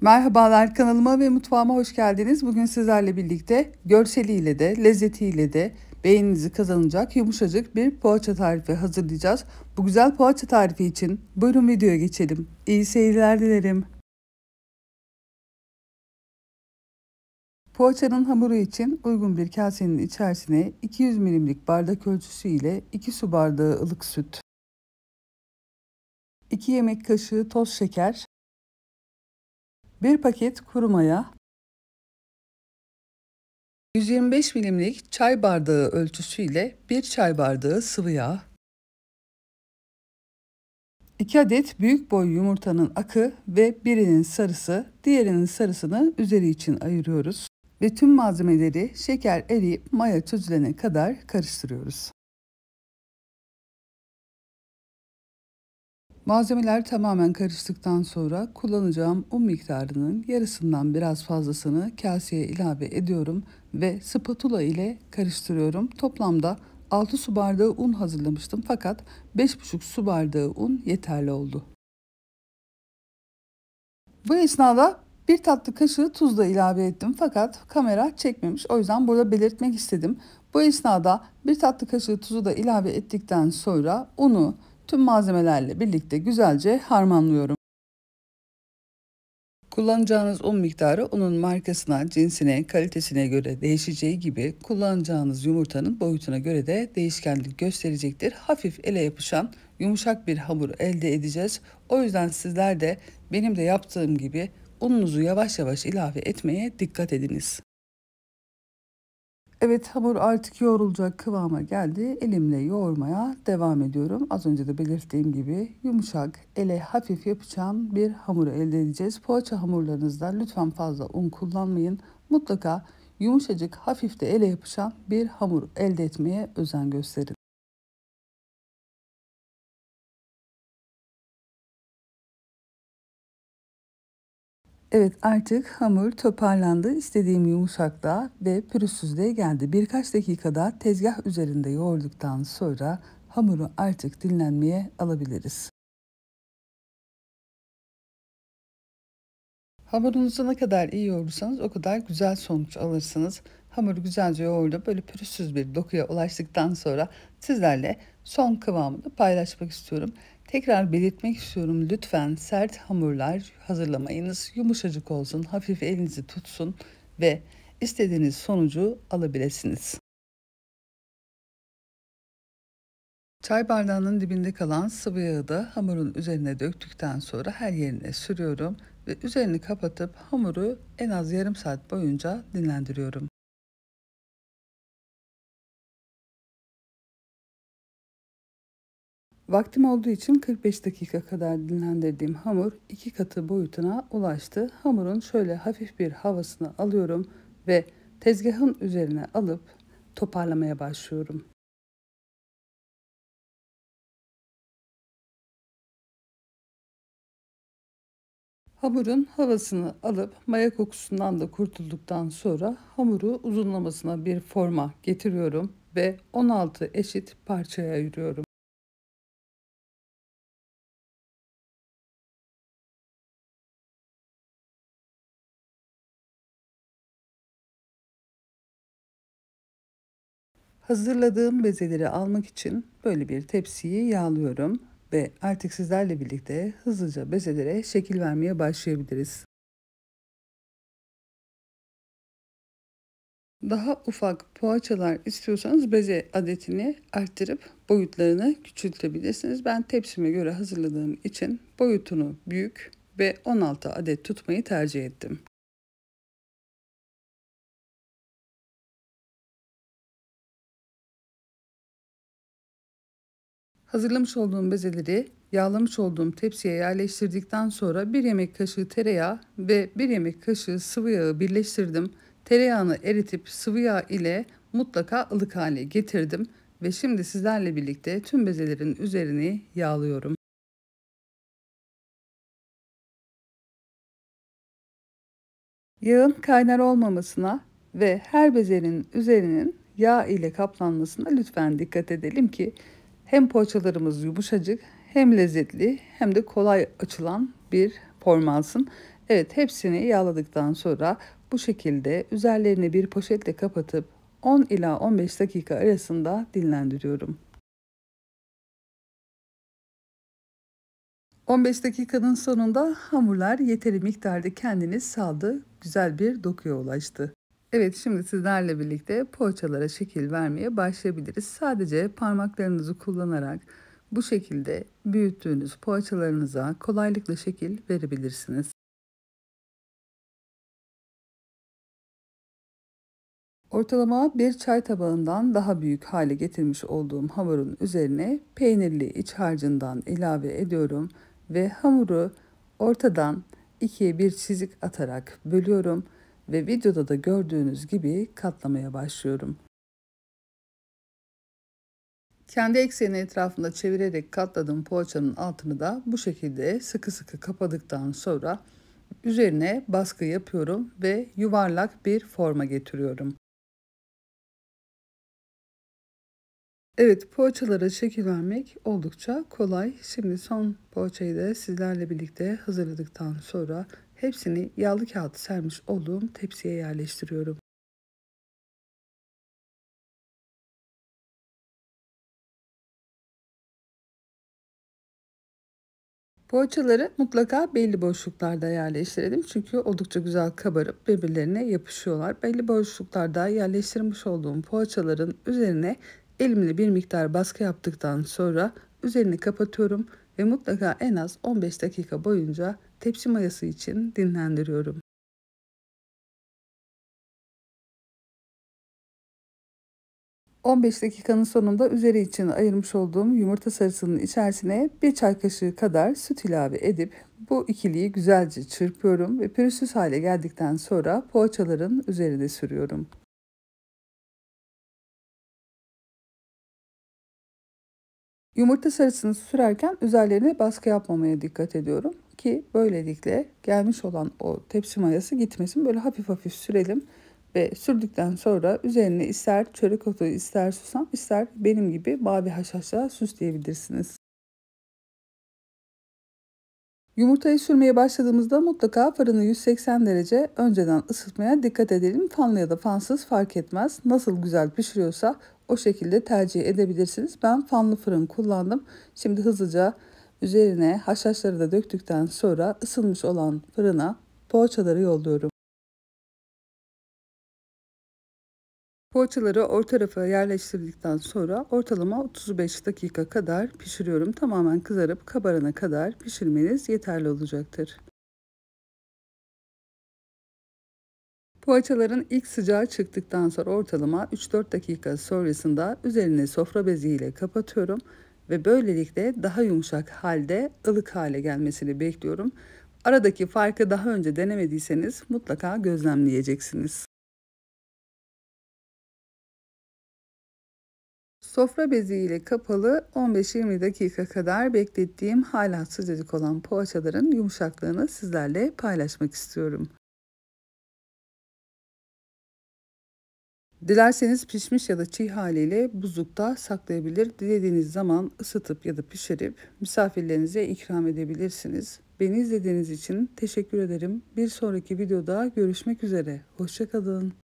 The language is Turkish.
Merhabalar kanalıma ve mutfağıma hoş geldiniz. Bugün sizlerle birlikte görseliyle de lezzetiyle de beğeninizi kazanacak yumuşacık bir poğaça tarifi hazırlayacağız. Bu güzel poğaça tarifi için buyurun videoya geçelim. İyi seyirler dilerim. Poğaçanın hamuru için uygun bir kasenin içerisine 200 milimlik bardak ölçüsü ile 2 su bardağı ılık süt, 2 yemek kaşığı toz şeker, 1 paket kuru maya, 125 milimlik çay bardağı ölçüsüyle 1 çay bardağı sıvı yağ, 2 adet büyük boy yumurtanın akı ve birinin sarısı, diğerinin sarısını üzeri için ayırıyoruz ve tüm malzemeleri şeker eriyip maya çözülene kadar karıştırıyoruz. Malzemeler tamamen karıştıktan sonra kullanacağım un miktarının yarısından biraz fazlasını kaseye ilave ediyorum ve spatula ile karıştırıyorum. Toplamda 6 su bardağı un hazırlamıştım fakat 5,5 su bardağı un yeterli oldu. Bu esnada bir tatlı kaşığı tuz da ilave ettim fakat kamera çekmemiş. O yüzden burada belirtmek istedim. Bu esnada bir tatlı kaşığı tuzu da ilave ettikten sonra unu Tüm malzemelerle birlikte güzelce harmanlıyorum. Kullanacağınız un miktarı unun markasına, cinsine, kalitesine göre değişeceği gibi kullanacağınız yumurtanın boyutuna göre de değişkenlik gösterecektir. Hafif ele yapışan yumuşak bir hamur elde edeceğiz. O yüzden sizler de benim de yaptığım gibi ununuzu yavaş yavaş ilave etmeye dikkat ediniz. Evet hamur artık yoğrulacak kıvama geldi. Elimle yoğurmaya devam ediyorum. Az önce de belirttiğim gibi yumuşak, ele hafif yapacağım bir hamuru elde edeceğiz. Poğaça hamurlarınızda lütfen fazla un kullanmayın. Mutlaka yumuşacık, hafif de ele yapışan bir hamur elde etmeye özen gösterin. Evet artık hamur toparlandı. İstediğim yumuşaklığa ve pürüzsüzlüğe geldi. Birkaç dakikada tezgah üzerinde yoğurduktan sonra hamuru artık dinlenmeye alabiliriz. Hamurunuzu ne kadar iyi yoğurursanız o kadar güzel sonuç alırsınız. Hamuru güzelce yoğurdu böyle pürüzsüz bir dokuya ulaştıktan sonra sizlerle son kıvamını paylaşmak istiyorum. Tekrar belirtmek istiyorum lütfen sert hamurlar hazırlamayınız. Yumuşacık olsun, hafif elinizi tutsun ve istediğiniz sonucu alabilirsiniz. Çay bardağının dibinde kalan sıvı yağı da hamurun üzerine döktükten sonra her yerine sürüyorum ve üzerini kapatıp hamuru en az yarım saat boyunca dinlendiriyorum. Vaktim olduğu için 45 dakika kadar dinlendirdiğim hamur iki katı boyutuna ulaştı. Hamurun şöyle hafif bir havasını alıyorum ve tezgahın üzerine alıp toparlamaya başlıyorum. Hamurun havasını alıp maya kokusundan da kurtulduktan sonra hamuru uzunlamasına bir forma getiriyorum ve 16 eşit parçaya ayırıyorum. Hazırladığım bezeleri almak için böyle bir tepsiyi yağlıyorum ve artık sizlerle birlikte hızlıca bezelere şekil vermeye başlayabiliriz. Daha ufak poğaçalar istiyorsanız beze adetini arttırıp boyutlarını küçültebilirsiniz. Ben tepsime göre hazırladığım için boyutunu büyük ve 16 adet tutmayı tercih ettim. Hazırlamış olduğum bezeleri yağlamış olduğum tepsiye yerleştirdikten sonra 1 yemek kaşığı tereyağı ve 1 yemek kaşığı sıvı yağı birleştirdim. Tereyağını eritip sıvı yağ ile mutlaka ılık hale getirdim ve şimdi sizlerle birlikte tüm bezelerin üzerini yağlıyorum. Yağın kaynar olmamasına ve her bezenin üzerinin yağ ile kaplanmasına lütfen dikkat edelim ki hem poğaçalarımız yumuşacık hem lezzetli hem de kolay açılan bir formansın. Evet hepsini yağladıktan sonra bu şekilde üzerlerini bir poşetle kapatıp 10 ila 15 dakika arasında dinlendiriyorum. 15 dakikanın sonunda hamurlar yeteri miktarda kendini saldı, güzel bir dokuya ulaştı. Evet şimdi sizlerle birlikte poğaçalara şekil vermeye başlayabiliriz. Sadece parmaklarınızı kullanarak bu şekilde büyüttüğünüz poğaçalarınıza kolaylıkla şekil verebilirsiniz. Ortalama bir çay tabağından daha büyük hale getirmiş olduğum hamurun üzerine peynirli iç harcından ilave ediyorum ve hamuru ortadan ikiye bir çizik atarak bölüyorum ve videoda da gördüğünüz gibi katlamaya başlıyorum. Kendi ekseni etrafında çevirerek katladığım poğaçanın altını da bu şekilde sıkı sıkı kapadıktan sonra üzerine baskı yapıyorum ve yuvarlak bir forma getiriyorum. Evet poğaçalara şekil vermek oldukça kolay. Şimdi son poğaçayı da sizlerle birlikte hazırladıktan sonra Hepsini yağlı kağıt sermiş olduğum tepsiye yerleştiriyorum. Poğaçaları mutlaka belli boşluklarda yerleştirelim çünkü oldukça güzel kabarıp birbirlerine yapışıyorlar. Belli boşluklarda yerleştirmiş olduğum poğaçaların üzerine elimle bir miktar baskı yaptıktan sonra üzerini kapatıyorum ve mutlaka en az 15 dakika boyunca tepsi mayası için dinlendiriyorum. ...15 dakikanın sonunda üzeri için ayırmış olduğum yumurta sarısının içerisine bir çay kaşığı kadar süt ilave edip... ...bu ikiliyi güzelce çırpıyorum ve pürüzsüz hale geldikten sonra poğaçaların üzerine sürüyorum. Yumurta sarısını sürerken üzerlerine baskı yapmamaya dikkat ediyorum ki böylelikle gelmiş olan o tepsi mayası gitmesin. Böyle hafif hafif sürelim ve sürdükten sonra üzerine ister çörek otu, ister susam, ister benim gibi mavi haşhaşla süsleyebilirsiniz. Yumurtayı sürmeye başladığımızda mutlaka fırını 180 derece önceden ısıtmaya dikkat edelim. Fanlı ya da fansız fark etmez. Nasıl güzel pişiriyorsa o şekilde tercih edebilirsiniz. Ben fanlı fırın kullandım. Şimdi hızlıca üzerine haşhaşları da döktükten sonra ısınmış olan fırına poğaçaları yolluyorum. Poğaçaları orta rafa yerleştirdikten sonra ortalama 35 dakika kadar pişiriyorum. Tamamen kızarıp kabarana kadar pişirmeniz yeterli olacaktır. Poğaçaların ilk sıcağı çıktıktan sonra ortalama 3-4 dakika sonrasında üzerine sofra beziyle kapatıyorum ve böylelikle daha yumuşak halde ılık hale gelmesini bekliyorum. Aradaki farkı daha önce denemediyseniz mutlaka gözlemleyeceksiniz. Sofra beziyle kapalı 15-20 dakika kadar beklettiğim hala sıcacık olan poğaçaların yumuşaklığını sizlerle paylaşmak istiyorum. Dilerseniz pişmiş ya da çiğ haliyle buzlukta saklayabilir. Dilediğiniz zaman ısıtıp ya da pişirip misafirlerinize ikram edebilirsiniz. Beni izlediğiniz için teşekkür ederim. Bir sonraki videoda görüşmek üzere. Hoşçakalın.